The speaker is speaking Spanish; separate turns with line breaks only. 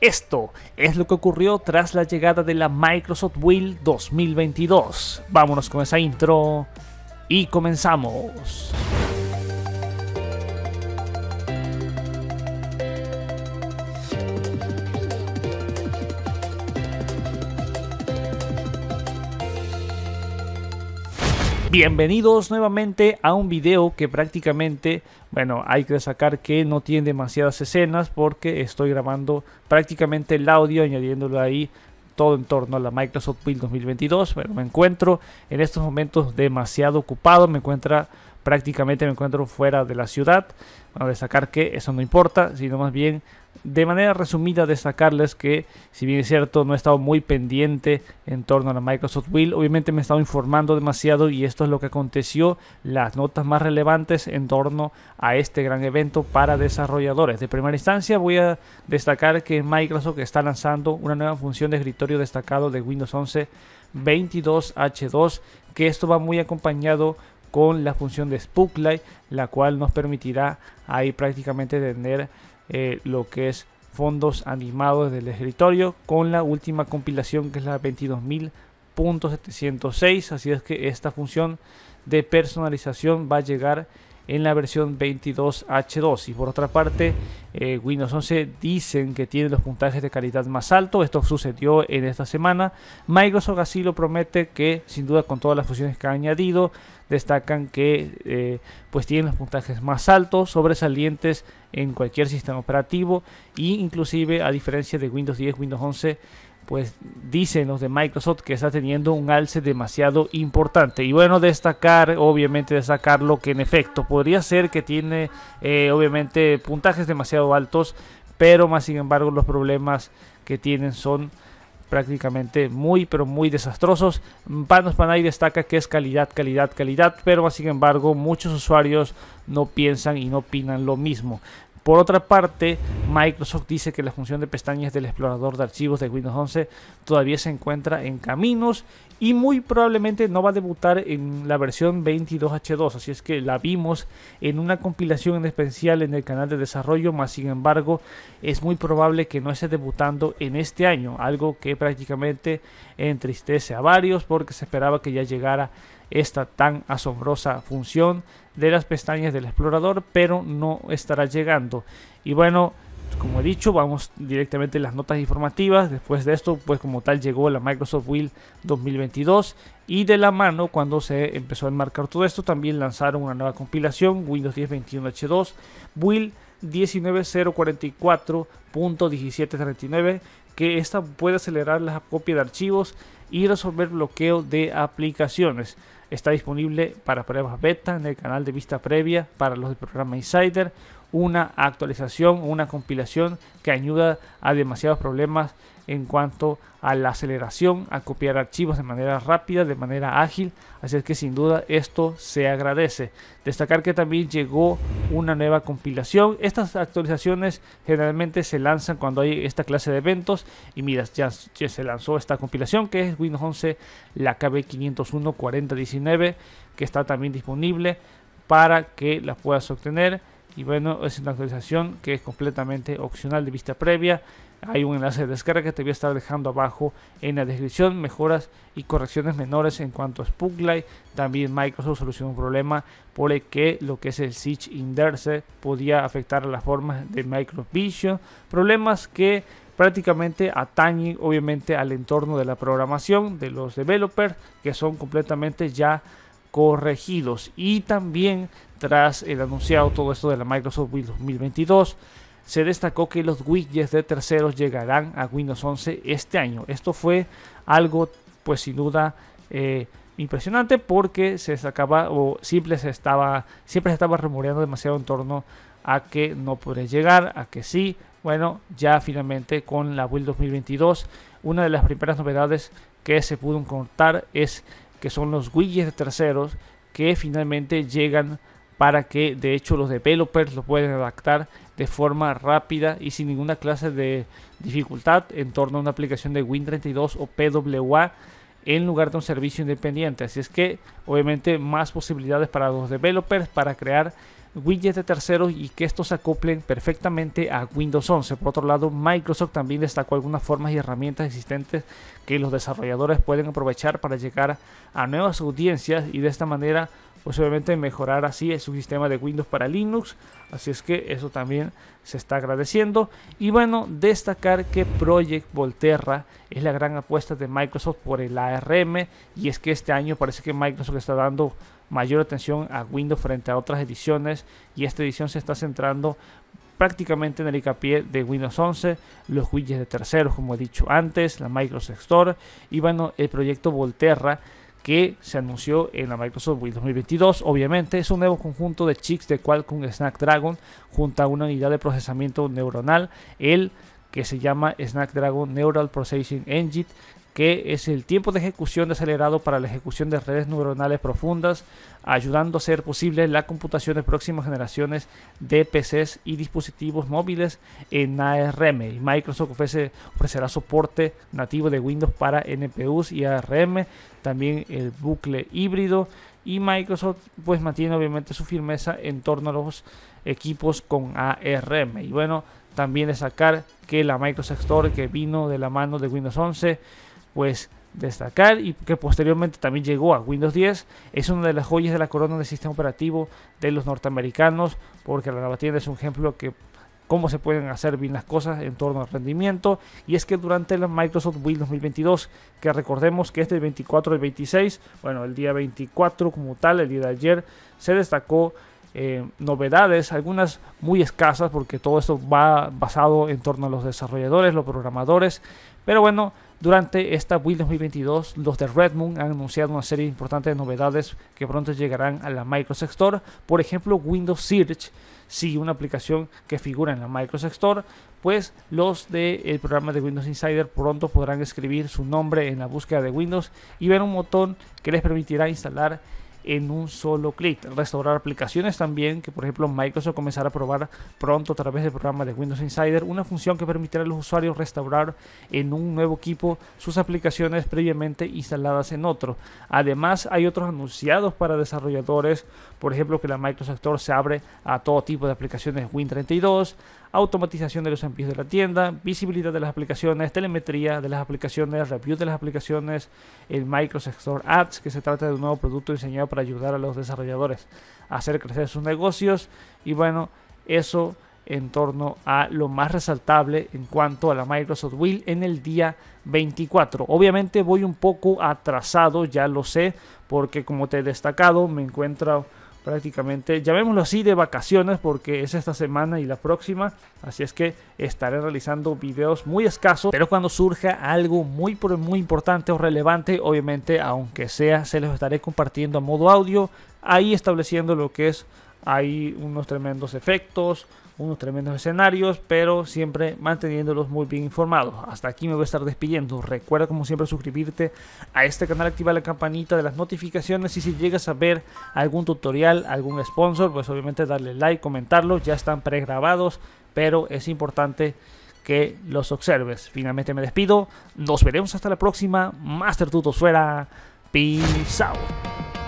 Esto es lo que ocurrió tras la llegada de la Microsoft Will 2022. Vámonos con esa intro y comenzamos. Bienvenidos nuevamente a un video que prácticamente, bueno, hay que destacar que no tiene demasiadas escenas porque estoy grabando prácticamente el audio añadiéndolo ahí todo en torno a la Microsoft Build 2022. Bueno, me encuentro en estos momentos demasiado ocupado, me encuentra prácticamente me encuentro fuera de la ciudad. Bueno, destacar que eso no importa, sino más bien de manera resumida destacarles que si bien es cierto no he estado muy pendiente en torno a la Microsoft Will, obviamente me he estado informando demasiado y esto es lo que aconteció, las notas más relevantes en torno a este gran evento para desarrolladores. De primera instancia voy a destacar que Microsoft está lanzando una nueva función de escritorio destacado de Windows 11 22H2 que esto va muy acompañado con la función de Spooklight, la cual nos permitirá ahí prácticamente tener eh, lo que es fondos animados del escritorio con la última compilación que es la 22.706 así es que esta función de personalización va a llegar en la versión 22H2 y por otra parte eh, Windows 11 dicen que tiene los puntajes de calidad más alto esto sucedió en esta semana Microsoft así lo promete que sin duda con todas las funciones que ha añadido destacan que eh, pues tienen los puntajes más altos, sobresalientes en cualquier sistema operativo e inclusive a diferencia de Windows 10, Windows 11, pues dicen los de Microsoft que está teniendo un alce demasiado importante. Y bueno, destacar, obviamente destacar lo que en efecto podría ser que tiene, eh, obviamente, puntajes demasiado altos, pero más sin embargo los problemas que tienen son prácticamente muy pero muy desastrosos. Panos Panay destaca que es calidad, calidad, calidad, pero sin embargo muchos usuarios no piensan y no opinan lo mismo. Por otra parte, Microsoft dice que la función de pestañas del explorador de archivos de Windows 11 todavía se encuentra en caminos y muy probablemente no va a debutar en la versión 22H2, así es que la vimos en una compilación en especial en el canal de desarrollo, más sin embargo es muy probable que no esté debutando en este año, algo que prácticamente entristece a varios porque se esperaba que ya llegara esta tan asombrosa función de las pestañas del explorador, pero no estará llegando. Y bueno, como he dicho, vamos directamente a las notas informativas. Después de esto, pues como tal llegó la Microsoft Will 2022 y de la mano cuando se empezó a enmarcar todo esto, también lanzaron una nueva compilación, Windows 10 21H2, Will 19044.1739 que esta puede acelerar la copia de archivos y resolver bloqueo de aplicaciones. Está disponible para pruebas beta en el canal de vista previa para los del programa Insider una actualización, una compilación que ayuda a demasiados problemas en cuanto a la aceleración, a copiar archivos de manera rápida, de manera ágil, así es que sin duda esto se agradece. Destacar que también llegó una nueva compilación. Estas actualizaciones generalmente se lanzan cuando hay esta clase de eventos y mira, ya, se lanzó esta compilación que es Windows 11 la KB501 4019 que está también disponible para que la puedas obtener y bueno, es una actualización que es completamente opcional de vista previa. Hay un enlace de descarga que te voy a estar dejando abajo en la descripción. Mejoras y correcciones menores en cuanto a Spooklight. También Microsoft solucionó un problema por el que lo que es el Siege indexer podía afectar a las formas de Microvision. Problemas que prácticamente atañen obviamente al entorno de la programación de los developers que son completamente ya corregidos. Y también tras el anunciado todo esto de la Microsoft Windows 2022, se destacó que los widgets de terceros llegarán a Windows 11 este año. Esto fue algo, pues sin duda, eh, impresionante porque se sacaba o siempre se estaba, siempre se estaba rumoreando demasiado en torno a que no podría llegar, a que sí. Bueno, ya finalmente con la Build 2022, una de las primeras novedades que se pudo encontrar es que son los widgets de terceros que finalmente llegan para que de hecho los developers lo pueden adaptar de forma rápida y sin ninguna clase de dificultad en torno a una aplicación de Win32 o PWA en lugar de un servicio independiente. Así es que obviamente más posibilidades para los developers para crear widgets de terceros y que estos se acoplen perfectamente a Windows 11. Por otro lado, Microsoft también destacó algunas formas y herramientas existentes que los desarrolladores pueden aprovechar para llegar a nuevas audiencias y de esta manera Posiblemente pues mejorar así su sistema de Windows para Linux. Así es que eso también se está agradeciendo. Y bueno, destacar que Project Volterra es la gran apuesta de Microsoft por el ARM. Y es que este año parece que Microsoft está dando mayor atención a Windows frente a otras ediciones. Y esta edición se está centrando prácticamente en el hincapié de Windows 11, los widgets de terceros, como he dicho antes, la Microsoft Store. Y bueno, el proyecto Volterra que se anunció en la Microsoft Build 2022. Obviamente es un nuevo conjunto de chips de Qualcomm Snapdragon junto a una unidad de procesamiento neuronal, el que se llama Snapdragon Neural Processing Engine, que es el tiempo de ejecución acelerado para la ejecución de redes neuronales profundas, ayudando a ser posible la computación de próximas generaciones de PCs y dispositivos móviles en ARM. Microsoft ofrecerá soporte nativo de Windows para NPUs y ARM, también el bucle híbrido y Microsoft pues mantiene obviamente su firmeza en torno a los equipos con ARM. Y bueno, también destacar que la Microsoft Store que vino de la mano de Windows 11 pues destacar y que posteriormente también llegó a Windows 10, es una de las joyas de la corona del sistema operativo de los norteamericanos, porque la lavatienda es un ejemplo que cómo se pueden hacer bien las cosas en torno al rendimiento. Y es que durante la Microsoft windows 2022, que recordemos que es 24 al 26, bueno, el día 24 como tal, el día de ayer, se destacó eh, novedades, algunas muy escasas, porque todo esto va basado en torno a los desarrolladores, los programadores, pero bueno. Durante esta Build 2022, los de Redmond han anunciado una serie importante de novedades que pronto llegarán a la Microsoft Store. Por ejemplo, Windows Search, si una aplicación que figura en la Microsoft Store, pues los del programa de Windows Insider pronto podrán escribir su nombre en la búsqueda de Windows y ver un botón que les permitirá instalar en un solo clic. Restaurar aplicaciones también, que por ejemplo Microsoft comenzará a probar pronto a través del programa de Windows Insider, una función que permitirá a los usuarios restaurar en un nuevo equipo sus aplicaciones previamente instaladas en otro. Además, hay otros anunciados para desarrolladores, por ejemplo que la Microsoft Store se abre a todo tipo de aplicaciones Win32, automatización de los envíos de la tienda, visibilidad de las aplicaciones, telemetría de las aplicaciones, review de las aplicaciones, el Microsoft Store Ads, que se trata de un nuevo producto diseñado para ayudar a los desarrolladores a hacer crecer sus negocios. Y bueno, eso en torno a lo más resaltable en cuanto a la Microsoft Will en el día 24. Obviamente voy un poco atrasado, ya lo sé, porque como te he destacado, me encuentro prácticamente, llamémoslo así, de vacaciones porque es esta semana y la próxima, así es que estaré realizando videos muy escasos, pero cuando surja algo muy, muy importante o relevante, obviamente, aunque sea, se los estaré compartiendo a modo audio, ahí estableciendo lo que es, hay unos tremendos efectos, unos tremendos escenarios, pero siempre manteniéndolos muy bien informados. Hasta aquí me voy a estar despidiendo. Recuerda como siempre suscribirte a este canal, activar la campanita de las notificaciones y si llegas a ver algún tutorial, algún sponsor, pues obviamente darle like, comentarlo, ya están pregrabados, pero es importante que los observes. Finalmente me despido, nos veremos hasta la próxima. Master Tutos fuera. Peace out.